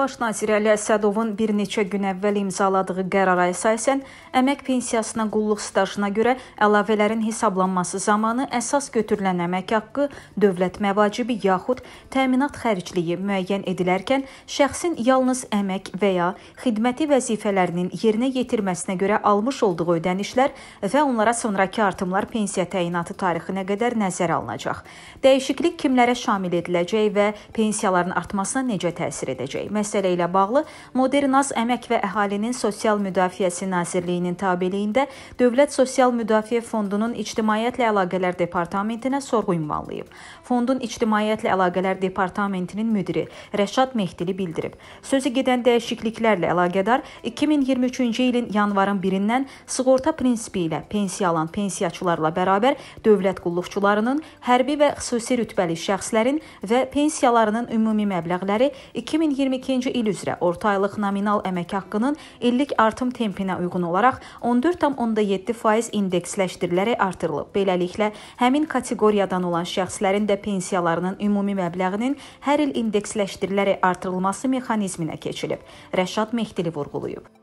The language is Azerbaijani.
Baş nazir Əli Əsədovun bir neçə gün əvvəl imzaladığı qərara əsasən əmək pensiyasına qulluq stajına görə əlavələrin hesablanması zamanı əsas götürülən əmək haqqı, dövlət məvacibi yaxud təminat xərcliyi müəyyən edilərkən şəxsin yalnız əmək və ya xidməti vəzifələrinin yerinə yetirməsinə görə almış olduğu ödənişlər və onlara sonrakı artımlar pensiya təyinatı tarixinə qədər nəzərə alınacaq. Dəyişiklik kimlərə şamil ediləcək və pensiyaların artmasına necə təsir edəcək? Məsələn, məsələ ilə bağlı Modernas Əmək və Əhalinin Sosial Müdafiəsi Nazirliyinin tabeliyində Dövlət Sosial Müdafiə Fondunun İctimaiyyətlə Əlaqələr Departamentinə sorğu ünvanlayıb. Fondun İctimaiyyətlə Əlaqələr Departamentinin müdiri Rəşad Mehdili bildirib. Sözü gedən dəyişikliklərlə əlaqədar 2023-cü ilin yanvarın 1-dən sığorta prinsipi ilə pensiya alan pensiyaçılarla bərabər dövlət qulluqçularının, hərbi və xüsusi rütbəli şəxslərin və pensiyalarının ümumi məbləğləri 2022-ci 2022-ci il üzrə orta aylıq nominal əmək haqqının illik artım tempinə uyğun olaraq 14,7% indeksləşdirilərək artırılıb. Beləliklə, həmin kateqoriyadan olan şəxslərin də pensiyalarının ümumi məbləğinin hər il indeksləşdirilərək artırılması mexanizminə keçilib. Rəşad Mehdili vurğulayıb.